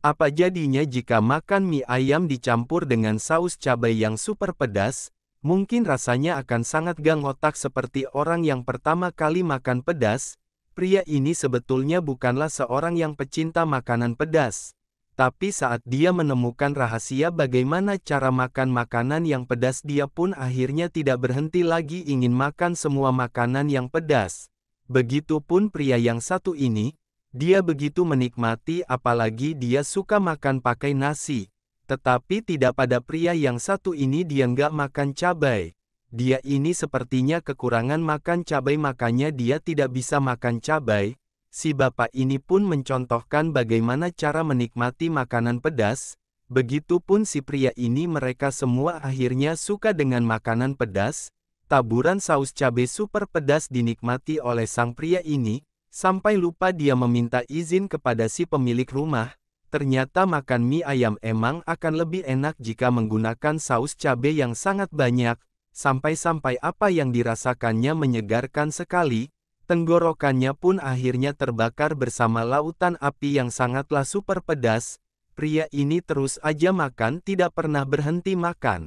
Apa jadinya jika makan mie ayam dicampur dengan saus cabai yang super pedas? Mungkin rasanya akan sangat gang otak seperti orang yang pertama kali makan pedas. Pria ini sebetulnya bukanlah seorang yang pecinta makanan pedas. Tapi saat dia menemukan rahasia bagaimana cara makan makanan yang pedas dia pun akhirnya tidak berhenti lagi ingin makan semua makanan yang pedas. Begitupun pria yang satu ini, dia begitu menikmati apalagi dia suka makan pakai nasi. Tetapi tidak pada pria yang satu ini dia nggak makan cabai. Dia ini sepertinya kekurangan makan cabai makanya dia tidak bisa makan cabai. Si bapak ini pun mencontohkan bagaimana cara menikmati makanan pedas. Begitupun si pria ini mereka semua akhirnya suka dengan makanan pedas. Taburan saus cabai super pedas dinikmati oleh sang pria ini, Sampai lupa dia meminta izin kepada si pemilik rumah, ternyata makan mie ayam emang akan lebih enak jika menggunakan saus cabai yang sangat banyak, sampai-sampai apa yang dirasakannya menyegarkan sekali, tenggorokannya pun akhirnya terbakar bersama lautan api yang sangatlah super pedas, pria ini terus aja makan tidak pernah berhenti makan.